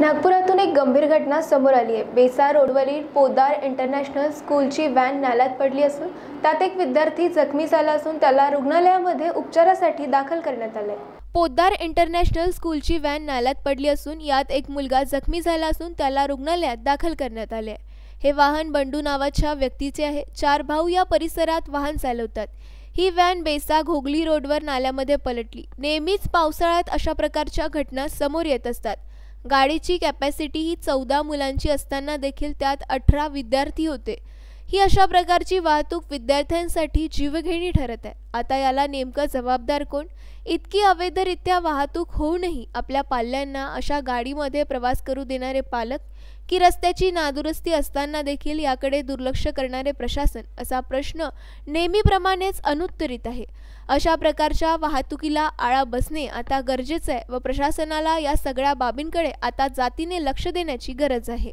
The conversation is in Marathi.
नागपुरातून एक गंभीर घटना समोर आली आहे बेसा रोडवरील पोदार इंटरनॅशनल स्कूलची व्हॅन नाल्यात पडली असून त्यात एक विद्यार्थी जखमी झाला असून त्याला रुग्णालयामध्ये उपचारासाठी दाखल करण्यात आले पोद्दार इंटरनॅशनल स्कूलची व्हॅन नाल्यात पडली असून यात एक मुलगा जखमी झाला असून त्याला रुग्णालयात दाखल करण्यात आले हे वाहन बंडू नावाच्या व्यक्तीचे आहे चार भाऊ या परिसरात वाहन चालवतात ही व्हॅन बेसा घोगली रोडवर नाल्यामध्ये पलटली नेहमीच पावसाळ्यात अशा प्रकारच्या घटना समोर येत असतात गाडीची कॅपॅसिटी ही चौदा मुलांची असताना देखील त्यात अठरा विद्यार्थी होते ही अशा प्रकारची वाहतूक विद्यार्थ्यांसाठी जीवघेणी ठरत आहे आता याला नेमकं जबाबदार कोण इतकी अवैधरित्या वाहतूक होऊनही आपल्या पाल्यांना अशा गाडीमध्ये प्रवास करू देणारे पालक की रस्त्याची नादुरुस्ती असताना देखील याकडे दुर्लक्ष करणारे प्रशासन असा प्रश्न नेहमीप्रमाणेच अनुत्तरित आहे अशा प्रकारच्या वाहतुकीला आळा बसणे आता गरजेचं आहे व प्रशासनाला या सगळ्या बाबींकडे आता जातीने लक्ष देण्याची गरज आहे